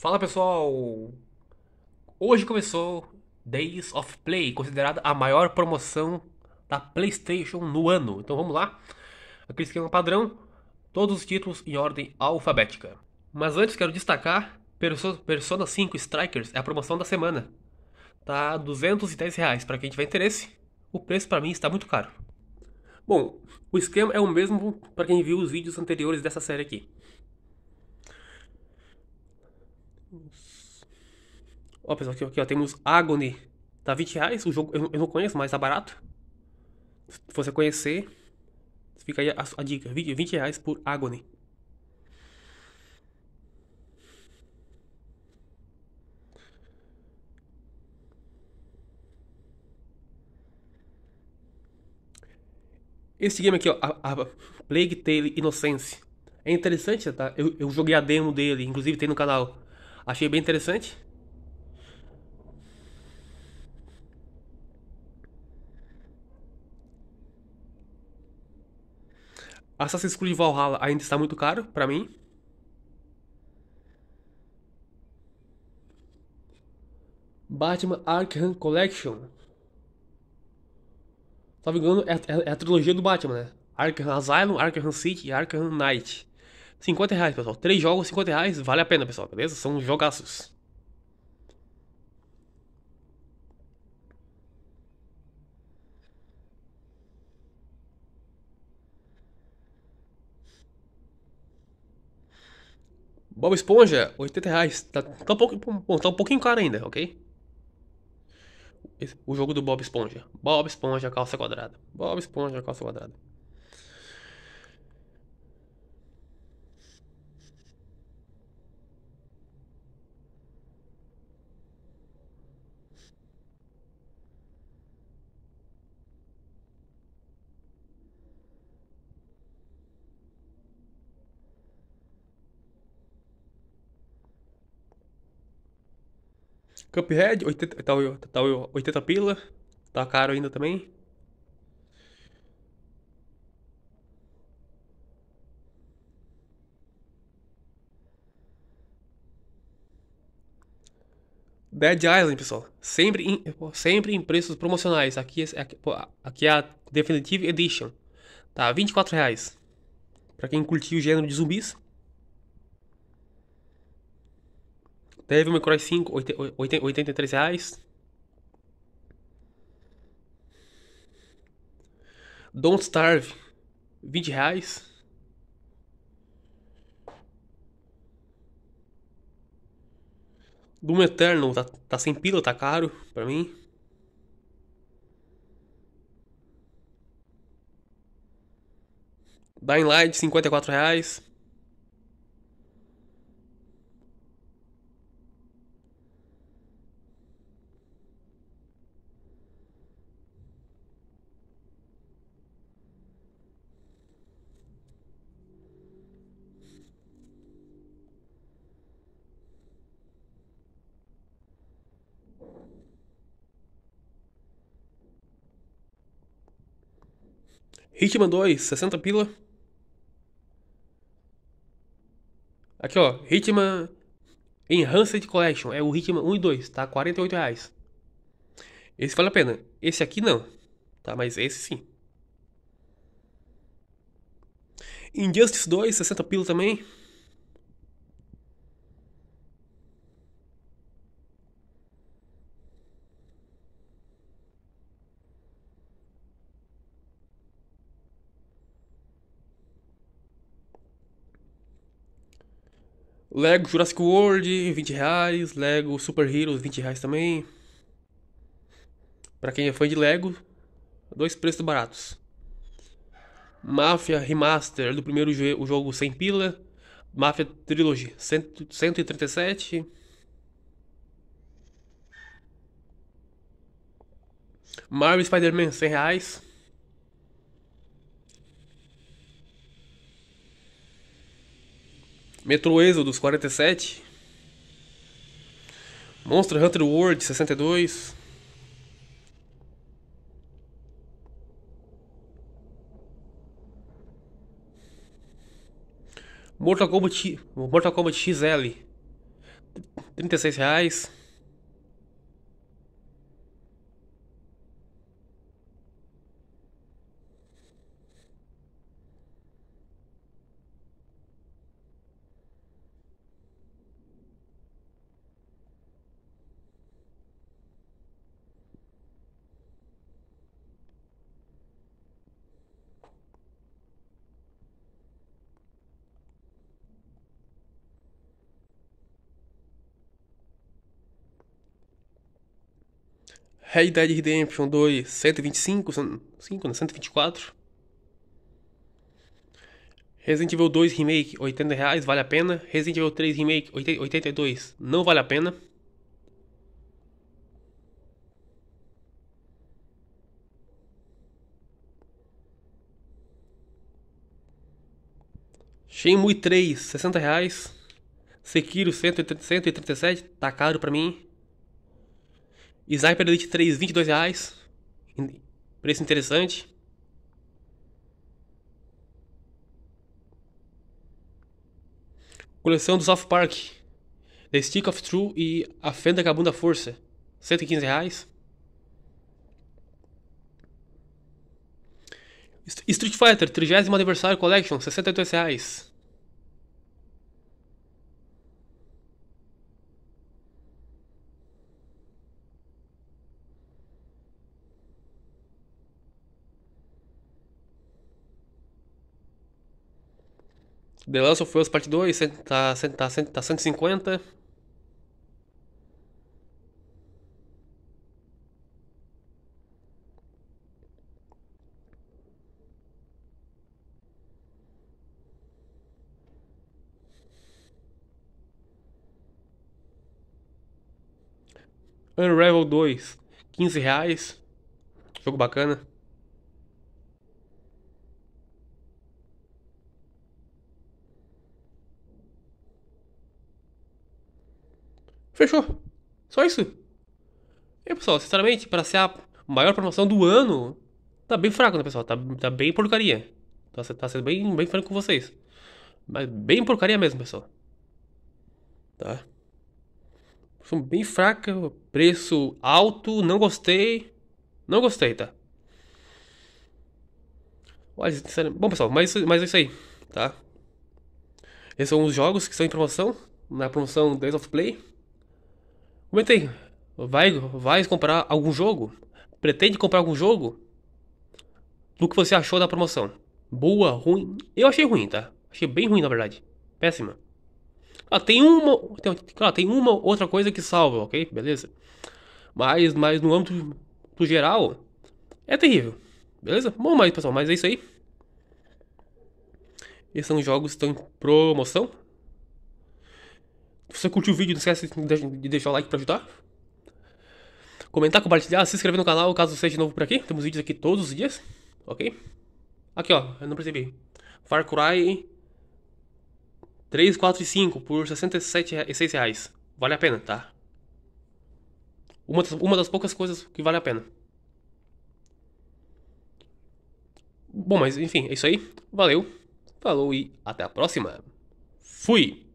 Fala pessoal! Hoje começou Days of Play, considerada a maior promoção da PlayStation no ano. Então vamos lá. Aquele esquema padrão, todos os títulos em ordem alfabética. Mas antes quero destacar Persona 5 Strikers é a promoção da semana. Tá 210 reais para quem tiver interesse. O preço para mim está muito caro. Bom, o esquema é o mesmo para quem viu os vídeos anteriores dessa série aqui. Ó, pessoal, aqui, aqui ó, temos Agony. Tá 20 reais, o jogo eu, eu não conheço, mas tá barato. Se você conhecer, fica aí a, a dica. 20, 20 reais por Agony. Esse game aqui, ó, a, a Plague Tale Innocence. É interessante, tá? Eu, eu joguei a demo dele, inclusive tem no canal. Achei bem interessante. Assassin's Creed Valhalla ainda está muito caro para mim. Batman Arkham Collection. Tá vendo é, é, é, a trilogia do Batman, né? Arkham Asylum, Arkham City e Arkham Knight. 50 reais, pessoal. Três jogos, 50 reais. Vale a pena, pessoal, beleza? São jogaços. Bob Esponja, 80 reais. Tá, tá, um, pouco, tá um pouquinho caro ainda, ok? O jogo do Bob Esponja. Bob Esponja, calça quadrada. Bob Esponja, calça quadrada. Cuphead, 80, tá, tá 80 pila. Tá caro ainda também. Dead Island, pessoal. Sempre em, sempre em preços promocionais. Aqui, é, aqui, aqui é a Definitive Edition. Tá, 24 reais. Pra quem curtiu o gênero de zumbis. Teve cinco oitenta 5, 83 reais. Don't Starve, 20 reais. Doom Eternal, tá, tá sem pila, tá caro pra mim. Dying Light, 54 reais. Hitman 2, 60 pila. Aqui ó, Hitman Enhanced Collection, é o Hitman 1 e 2, tá? 48 reais. Esse vale a pena. Esse aqui não, tá? Mas esse sim. Injustice 2, 60 pila também. Lego Jurassic World, 20 reais. Lego Super Heroes, 20 reais também. Pra quem é fã de Lego, dois preços baratos. Mafia Remaster do primeiro o jogo sem pila. Mafia Trilogy, 100, 137. Marvel Spider-Man, 100 reais. Metro Exodus 47. Monster Hunter World 62. Mortal Kombat, Mortal Kombat XL 36 reais. Red Dead Redemption 2, 125, 5, 124. Resident Evil 2 Remake, 80 reais, vale a pena. Resident Evil 3 Remake, 82, não vale a pena. Shenmue 3, 60 reais. Sekiro 137, tá caro pra mim. Sniper Elite 3, 22 reais. Preço interessante. Coleção do South Park. The Stick of True e A Fenda Cabum da Força. 115 reais. Street Fighter, 30 aniversário Collection, 62 reais. The Last of Us Parte 2 tá, tá, tá 150. Unravel 2, 15 reais. Jogo bacana. Fechou. Só isso. E pessoal, sinceramente, para ser a maior promoção do ano, tá bem fraco, né, pessoal? Tá, tá bem porcaria. Tá, tá sendo bem, bem franco com vocês. Mas bem porcaria mesmo, pessoal. Tá? Promoção bem fraca, preço alto, não gostei. Não gostei, tá? Bom, pessoal, mas, mas é isso aí, tá? Esses são os jogos que estão em promoção, na promoção Days of Play. Comentem. Vai, vai comprar algum jogo? Pretende comprar algum jogo? Do que você achou da promoção? Boa, ruim? Eu achei ruim, tá? Achei bem ruim, na verdade. Péssima. Ah, tem uma, tem, claro, ah, tem uma outra coisa que salva, ok? Beleza. Mas, mas no âmbito do geral, é terrível. Beleza? Bom, mas pessoal, mas é isso aí. Esses são os jogos que estão em promoção. Se você curtiu o vídeo, não esquece de deixar o like para ajudar. Comentar, compartilhar, se inscrever no canal caso seja novo por aqui. Temos vídeos aqui todos os dias, ok? Aqui, ó, eu não percebi. Far Cry 3, 4 e 5 por R$ 67,06 reais. Vale a pena, tá? Uma das, uma das poucas coisas que vale a pena. Bom, mas enfim, é isso aí. Valeu, falou e até a próxima. Fui!